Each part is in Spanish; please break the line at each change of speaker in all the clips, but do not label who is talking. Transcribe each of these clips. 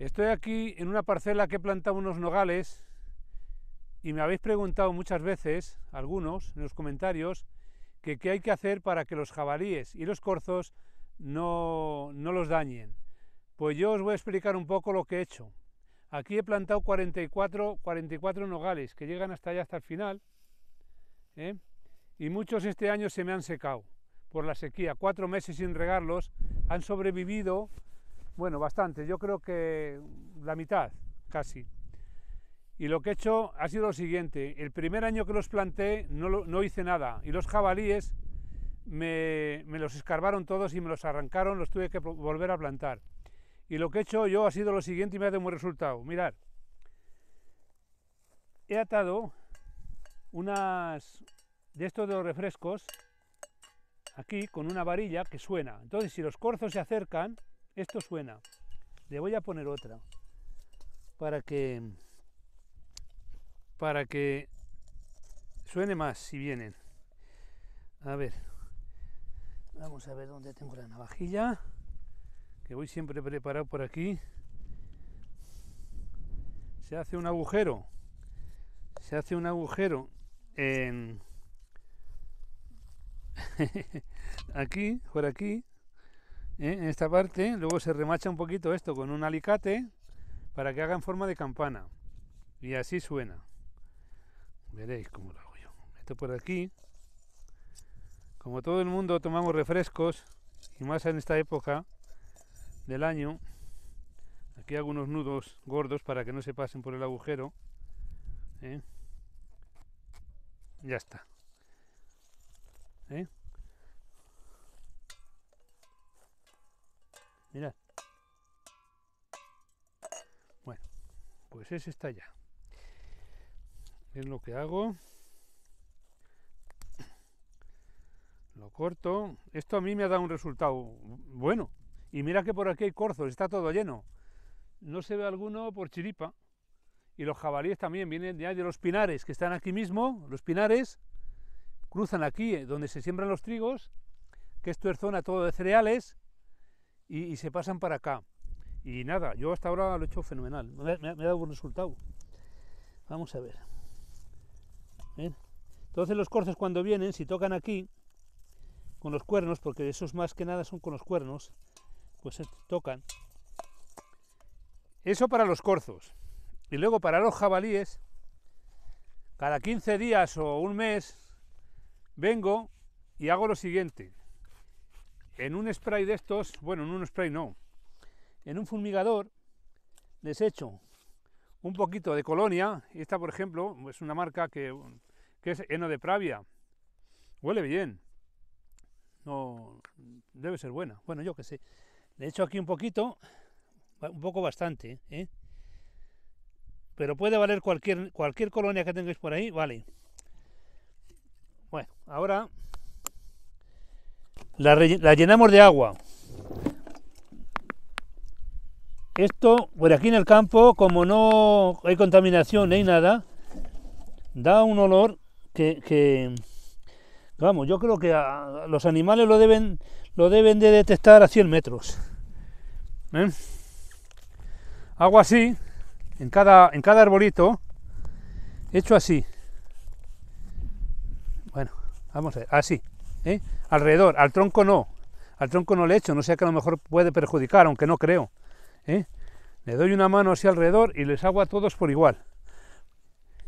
Estoy aquí en una parcela que he plantado unos nogales y me habéis preguntado muchas veces, algunos, en los comentarios, que qué hay que hacer para que los jabalíes y los corzos no, los dañen. Pues yo os voy a explicar un poco lo que he hecho. Aquí he plantado 44, 44 nogales que llegan hasta allá, hasta el final. ¿eh? Y muchos este año se me han secado por la sequía. Cuatro meses sin regarlos han sobrevivido bueno, bastante, yo creo que la mitad, casi. Y lo que he hecho ha sido lo siguiente, el primer año que los planté no, hice nada y los jabalíes me, los escarbaron todos y me los arrancaron, los tuve que volver a plantar. Y lo que he hecho yo ha sido lo siguiente y me ha dado un buen resultado. Mirad, he atado unas de estos de los refrescos aquí con una varilla que suena. Entonces si los corzos se acercan, esto suena. Le voy a poner otra para que para que suene más si vienen. A ver. Vamos a ver dónde tengo la navajilla que voy siempre preparado por aquí. Se hace un agujero. Se hace un agujero en aquí, por aquí, ¿eh? en esta parte, luego se remacha un poquito esto con un alicate para que haga en forma de campana. Y así suena. Veréis cómo lo hago yo. Esto por aquí. Como todo el mundo tomamos refrescos, y más en esta época del año, aquí hago unos nudos gordos para que no se pasen por el agujero. ¿eh? Ya está. ¿Eh? pues es está ya, Es lo que hago. Lo corto. Esto a mí me ha dado un resultado bueno. Y mira que por aquí hay corzos, está todo lleno. No se ve alguno por chiripa. Y los jabalíes también vienen ya de los pinares, que están aquí mismo. Los pinares cruzan aquí, eh, donde se siembran los trigos, que esto es zona todo de cereales, y se pasan para acá. Y nada, yo hasta ahora lo he hecho fenomenal. Me, ha dado buen resultado. Vamos a ver. Entonces los corzos cuando vienen, si tocan aquí, con los cuernos, porque esos más que nada son con los cuernos, pues tocan. Eso para los corzos. Y luego para los jabalíes, cada 15 días o un mes, vengo y hago lo siguiente. En un spray de estos, bueno, en un spray no, en un fumigador les echo un poquito de colonia. Esta, por ejemplo, es una marca que, es heno de pravia. Huele bien. No debe ser buena. Bueno, yo qué sé. Le echo aquí un poquito, un poco bastante, ¿eh? pero puede valer cualquier, cualquier colonia que tengáis por ahí, vale. Bueno, ahora la llenamos de agua. Esto, por aquí en el campo, como no hay contaminación ni nada, da un olor que, vamos, yo creo que los animales lo deben, lo deben de detectar a 100 metros. ¿eh? Hago así, en cada, en cada arbolito, hecho así. Bueno, vamos a ver, así. ¿eh? Alrededor, al tronco no. Al tronco no le echo, no sé que a lo mejor puede perjudicar, aunque no creo. ¿eh? Le doy una mano así alrededor y les hago a todos por igual.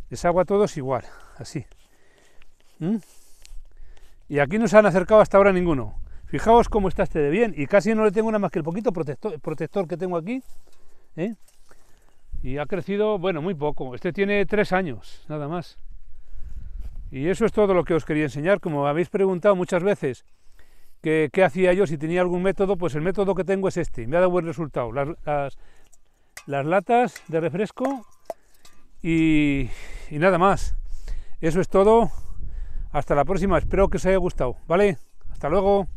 Les hago a todos igual, así. ¿Mm? Y aquí no se han acercado hasta ahora ninguno. Fijaos cómo está este de bien. Y casi no le tengo nada más que el poquito protector, que tengo aquí. ¿eh? Y ha crecido, bueno, muy poco. Este tiene tres años, nada más. Y eso es todo lo que os quería enseñar. Como habéis preguntado muchas veces, ¿Qué, hacía yo? Si tenía algún método, pues el método que tengo es este. Me ha dado buen resultado. Las, las, las latas de refresco y, y nada más. Eso es todo. Hasta la próxima. Espero que os haya gustado. ¿Vale? Hasta luego.